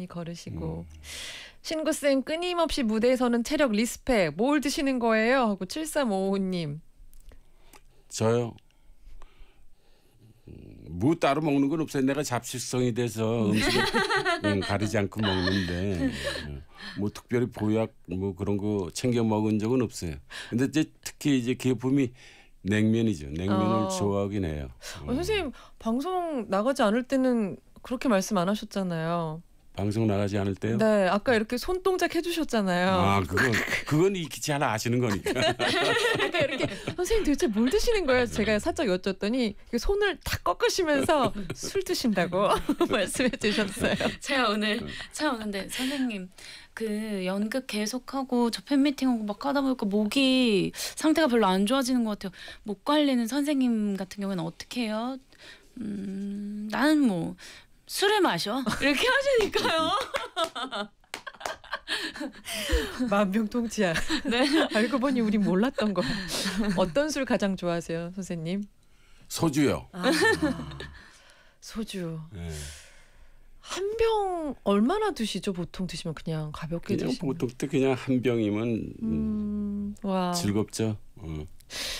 많이 걸으시고 음. 신구쌤 끊임없이 무대에서는 체력 리스펙 뭘 드시는 거예요? 하고 7355님 저요? 음, 무 따로 먹는 건 없어요. 내가 잡식성이 돼서 음식을 응, 음, 가리지 않고 먹는데 음, 뭐 특별히 보약 뭐 그런 거 챙겨 먹은 적은 없어요. 근데 이제 특히 이제 기품이 냉면이죠. 냉면을 어. 좋아하긴 해요. 어, 선생님 방송 나가지 않을 때는 그렇게 말씀 안 하셨잖아요. 방송 나가지 않을 때요? 네, 아까 이렇게 손동작 해주셨잖아요. 아, 그건 그건 익히지 않아 아시는 거니까. 그까 그러니까 이렇게 선생님 도대체 뭘 드시는 거예요? 제가 네. 살짝 여쭸더니 손을 탁 꺾으시면서 술 드신다고 말씀해 주셨어요. 제가 오늘 제가 네. 데 선생님 그 연극 계속하고 저 팬미팅하고 막 하다 보니까 목이 상태가 별로 안 좋아지는 것 같아요. 목 관리는 선생님 같은 경우에는 어떻게 해요? 음, 나는 뭐 술을 마셔 이렇게 하시니까요. 만병통치약. 네. 알고 보니 우리 몰랐던 거. 어떤 술 가장 좋아하세요, 선생님? 소주요. 아, 소주. 네. 한병 얼마나 드시죠? 보통 드시면 그냥 가볍게 그냥 드시면. 보통 때 그냥 한 병이면 음, 와. 즐겁죠. 어.